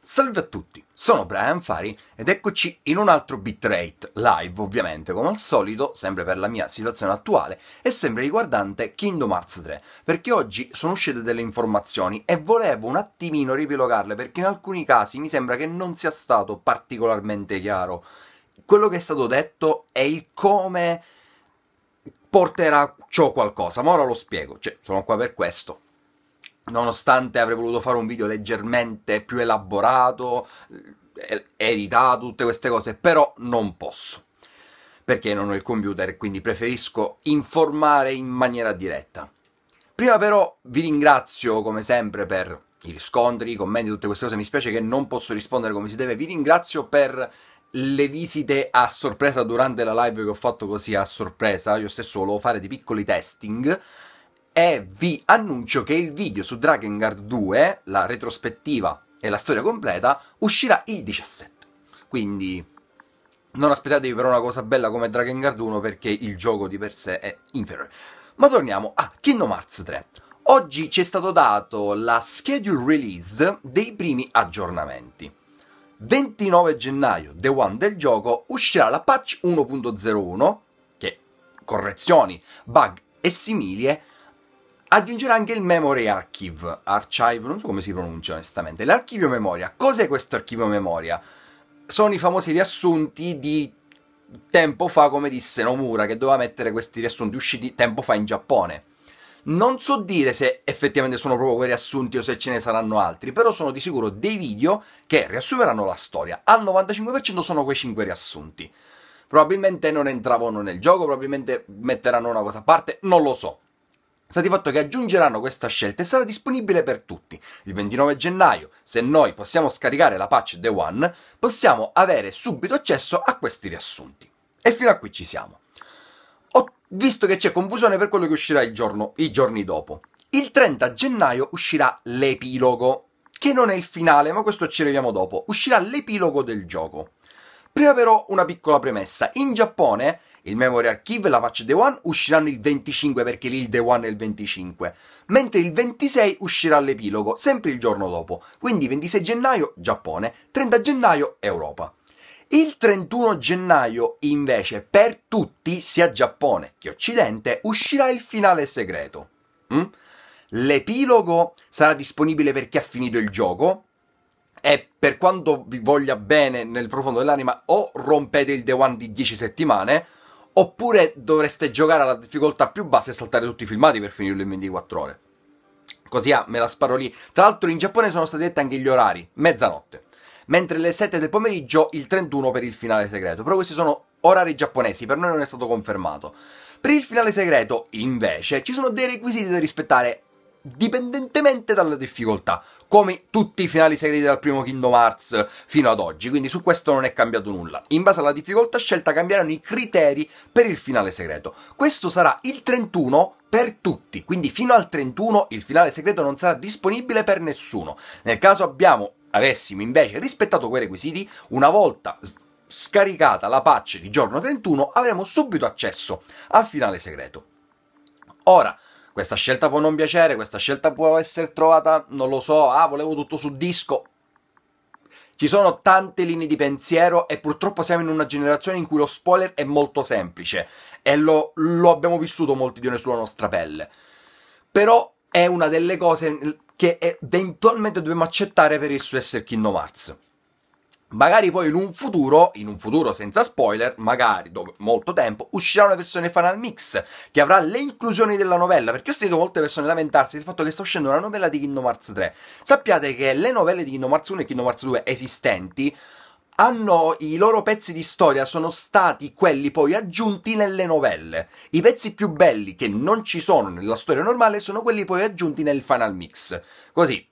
Salve a tutti, sono Brian Fari ed eccoci in un altro bitrate live, ovviamente come al solito, sempre per la mia situazione attuale e sempre riguardante Kingdom Hearts 3, perché oggi sono uscite delle informazioni e volevo un attimino riepilogarle perché in alcuni casi mi sembra che non sia stato particolarmente chiaro. Quello che è stato detto e il come porterà ciò qualcosa, ma ora lo spiego, cioè sono qua per questo nonostante avrei voluto fare un video leggermente più elaborato, eh, editato, tutte queste cose, però non posso perché non ho il computer, quindi preferisco informare in maniera diretta. Prima però vi ringrazio come sempre per i riscontri, i commenti, tutte queste cose, mi spiace che non posso rispondere come si deve, vi ringrazio per le visite a sorpresa durante la live che ho fatto così a sorpresa, io stesso volevo fare dei piccoli testing, e vi annuncio che il video su Dragon Guard 2, la retrospettiva e la storia completa, uscirà il 17. Quindi non aspettatevi però una cosa bella come Dragon Guard 1 perché il gioco di per sé è inferiore. Ma torniamo a Kingdom Hearts 3. Oggi ci è stato dato la schedule release dei primi aggiornamenti. 29 gennaio, The One del gioco, uscirà la patch 1.01, che correzioni, bug e similie, aggiungerà anche il Memory Archive, Archive, non so come si pronuncia onestamente, l'archivio memoria. Cos'è questo archivio memoria? Sono i famosi riassunti di tempo fa, come disse Nomura, che doveva mettere questi riassunti usciti tempo fa in Giappone. Non so dire se effettivamente sono proprio quei riassunti o se ce ne saranno altri, però sono di sicuro dei video che riassumeranno la storia. Al 95% sono quei 5 riassunti. Probabilmente non entravano nel gioco, probabilmente metteranno una cosa a parte, non lo so. Sta di fatto che aggiungeranno questa scelta e sarà disponibile per tutti. Il 29 gennaio, se noi possiamo scaricare la patch The One, possiamo avere subito accesso a questi riassunti. E fino a qui ci siamo. Ho visto che c'è confusione per quello che uscirà giorno, i giorni dopo. Il 30 gennaio uscirà l'epilogo, che non è il finale, ma questo ci arriviamo dopo. Uscirà l'epilogo del gioco. Prima però una piccola premessa. In Giappone il Memory Archive e la patch Day One usciranno il 25 perché lì il Day One è il 25, mentre il 26 uscirà l'epilogo, sempre il giorno dopo, quindi 26 gennaio Giappone, 30 gennaio Europa. Il 31 gennaio invece per tutti, sia Giappone che Occidente, uscirà il finale segreto. Mm? L'epilogo sarà disponibile per chi ha finito il gioco, e per quanto vi voglia bene nel profondo dell'anima, o rompete il The One di 10 settimane, oppure dovreste giocare alla difficoltà più bassa e saltare tutti i filmati per finirlo in 24 ore. Così ah, me la sparo lì. Tra l'altro in Giappone sono stati detti anche gli orari, mezzanotte. Mentre le 7 del pomeriggio il 31 per il finale segreto. Però questi sono orari giapponesi, per noi non è stato confermato. Per il finale segreto, invece, ci sono dei requisiti da rispettare dipendentemente dalla difficoltà, come tutti i finali segreti dal primo Kingdom Hearts fino ad oggi, quindi su questo non è cambiato nulla. In base alla difficoltà scelta cambieranno i criteri per il finale segreto. Questo sarà il 31 per tutti, quindi fino al 31 il finale segreto non sarà disponibile per nessuno. Nel caso abbiamo, avessimo invece rispettato quei requisiti, una volta scaricata la patch di giorno 31 avremo subito accesso al finale segreto. Ora, questa scelta può non piacere, questa scelta può essere trovata, non lo so, ah, volevo tutto su disco. Ci sono tante linee di pensiero e purtroppo siamo in una generazione in cui lo spoiler è molto semplice e lo, lo abbiamo vissuto molti di noi sulla nostra pelle. Però è una delle cose che eventualmente dobbiamo accettare per il suo essere Kingdom Hearts. Magari poi in un futuro, in un futuro senza spoiler, magari dopo molto tempo, uscirà una versione Final Mix che avrà le inclusioni della novella, perché ho sentito molte persone lamentarsi del fatto che sta uscendo una novella di Kingdom Hearts 3. Sappiate che le novelle di Kingdom Hearts 1 e Kingdom Hearts 2 esistenti hanno i loro pezzi di storia sono stati quelli poi aggiunti nelle novelle. I pezzi più belli che non ci sono nella storia normale sono quelli poi aggiunti nel Final Mix. Così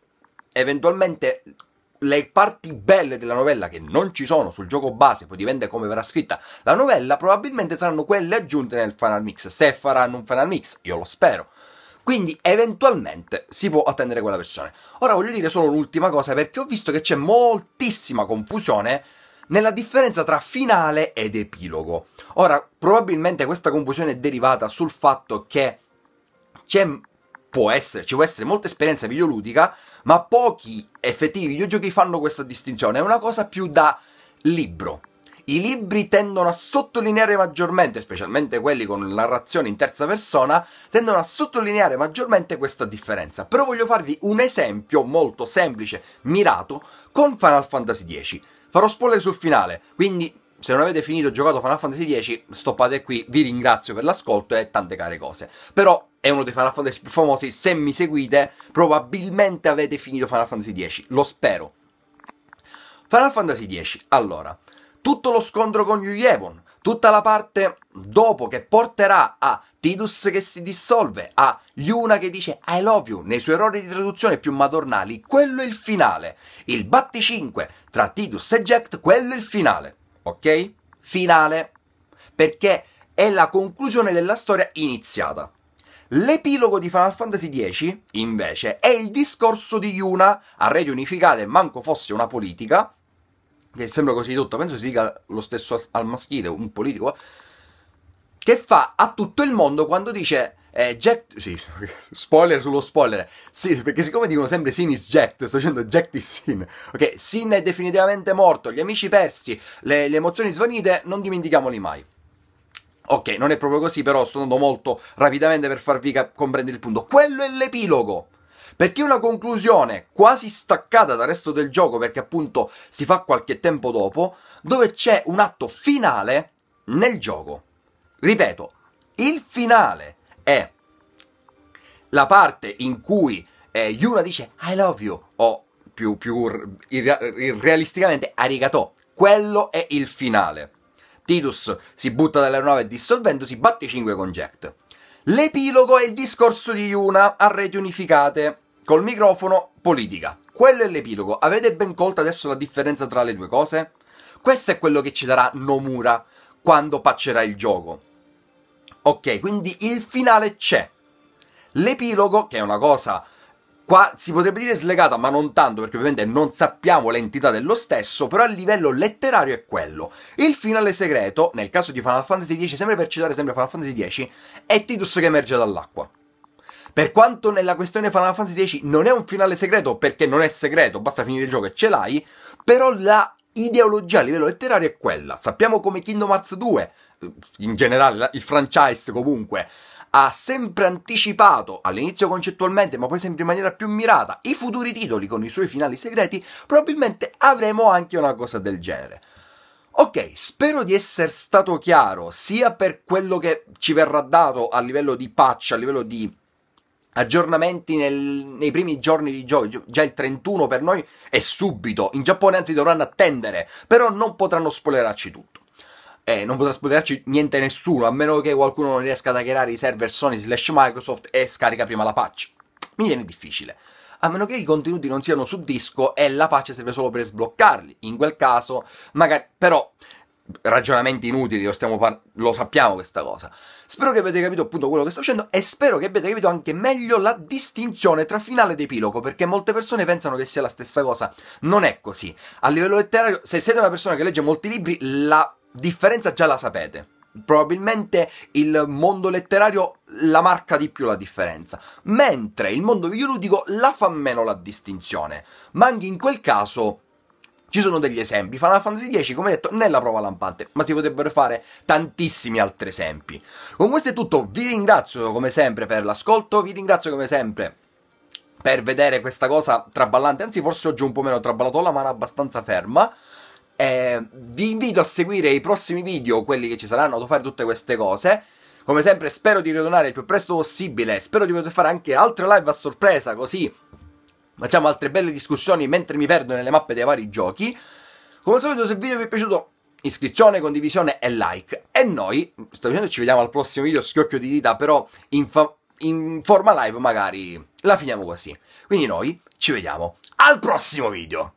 eventualmente le parti belle della novella che non ci sono sul gioco base, poi diventa come verrà scritta la novella, probabilmente saranno quelle aggiunte nel final mix, se faranno un final mix, io lo spero. Quindi eventualmente si può attendere quella versione. Ora voglio dire solo l'ultima cosa perché ho visto che c'è moltissima confusione nella differenza tra finale ed epilogo. Ora, probabilmente questa confusione è derivata sul fatto che c'è può essere, ci può essere molta esperienza videoludica, ma pochi effettivi videogiochi fanno questa distinzione. È una cosa più da libro. I libri tendono a sottolineare maggiormente, specialmente quelli con narrazione in terza persona, tendono a sottolineare maggiormente questa differenza. Però voglio farvi un esempio molto semplice, mirato, con Final Fantasy X. Farò spoiler sul finale, quindi se non avete finito e giocato Final Fantasy X, stoppate qui, vi ringrazio per l'ascolto e tante care cose. Però è uno dei Final Fantasy più famosi, se mi seguite probabilmente avete finito Final Fantasy X, lo spero. Final Fantasy X, allora, tutto lo scontro con Yu Yuyevon, tutta la parte dopo che porterà a Tidus che si dissolve, a Yuna che dice I love you nei suoi errori di traduzione più madornali, quello è il finale. Il batti 5 tra Tidus e Jack, quello è il finale ok? Finale, perché è la conclusione della storia iniziata. L'epilogo di Final Fantasy X, invece, è il discorso di Yuna a reti unificate, manco fosse una politica, che sembra così di tutto, penso si dica lo stesso al maschile, un politico, che fa a tutto il mondo quando dice eh, Jack... Sì, spoiler sullo spoiler. Sì, perché siccome dicono sempre Sin is Jacked, sto dicendo Jacked is Sin. Ok, Sin è definitivamente morto, gli amici persi, le, le emozioni svanite, non dimentichiamoli mai. Ok, non è proprio così, però sto andando molto rapidamente per farvi cap- comprendere il punto. Quello è l'epilogo. Perché una conclusione quasi staccata dal resto del gioco, perché appunto si fa qualche tempo dopo, dove c'è un atto finale nel gioco. Ripeto, il finale è la parte in cui eh, Yuna dice I love you o più, più realisticamente arigato. Quello è il finale. Titus si butta dall'aeronave dissolvendosi batte i 5 con Jack. L'epilogo è il discorso di Yuna a reti unificate col microfono politica. Quello è l'epilogo. Avete ben colto adesso la differenza tra le due cose? Questo è quello che ci darà Nomura quando paccerà il gioco. Ok, quindi il finale c'è. L'epilogo, che è una cosa qua si potrebbe dire slegata, ma non tanto, perché ovviamente non sappiamo l'entità dello stesso, però a livello letterario è quello. Il finale segreto, nel caso di Final Fantasy X, sempre per citare sempre Final Fantasy X, è Titus che emerge dall'acqua. Per quanto nella questione Final Fantasy X non è un finale segreto, perché non è segreto, basta finire il gioco e ce l'hai, però la ideologia a livello letterario è quella. Sappiamo come Kingdom Hearts 2 in generale il franchise comunque ha sempre anticipato, all'inizio concettualmente, ma poi sempre in maniera più mirata, i futuri titoli con i suoi finali segreti, probabilmente avremo anche una cosa del genere. Ok, spero di essere stato chiaro, sia per quello che ci verrà dato a livello di patch, a livello di aggiornamenti nel, nei primi giorni di gioco, già il 31 per noi è subito, in Giappone anzi dovranno attendere, però non potranno spoilerarci tutto eh, non potrà spoilerarci niente nessuno, a meno che qualcuno non riesca ad hackerare i server Sony slash Microsoft e scarica prima la patch. Mi viene difficile. A meno che i contenuti non siano su disco e la patch serve solo per sbloccarli. In quel caso, magari... però ragionamenti inutili, lo, par- lo, sappiamo questa cosa. Spero che abbiate capito appunto quello che sto facendo e spero che abbiate capito anche meglio la distinzione tra finale ed epilogo, perché molte persone pensano che sia la stessa cosa. Non è così. A livello letterario, se siete una persona che legge molti libri, la differenza già la sapete. Probabilmente il mondo letterario la marca di più la differenza, mentre il mondo videoludico la fa meno la distinzione, ma anche in quel caso ci sono degli esempi. Final Fantasy X, come detto, nella prova lampante, ma si potrebbero fare tantissimi altri esempi. Con questo è tutto, vi ringrazio come sempre per l'ascolto, vi ringrazio come sempre per vedere questa cosa traballante, anzi forse oggi un po' meno traballato, la mano abbastanza ferma. Eh, vi invito a seguire i prossimi video, quelli che ci saranno, dopo fare tutte queste cose. Come sempre spero di ritornare il più presto possibile, spero di poter fare anche altre live a sorpresa, così facciamo altre belle discussioni mentre mi perdo nelle mappe dei vari giochi. Come al solito se il video vi è piaciuto iscrizione, condivisione e like. E noi, sto dicendo, ci vediamo al prossimo video, schiocchio di dita, però in, in forma live magari la finiamo così. Quindi noi ci vediamo al prossimo video!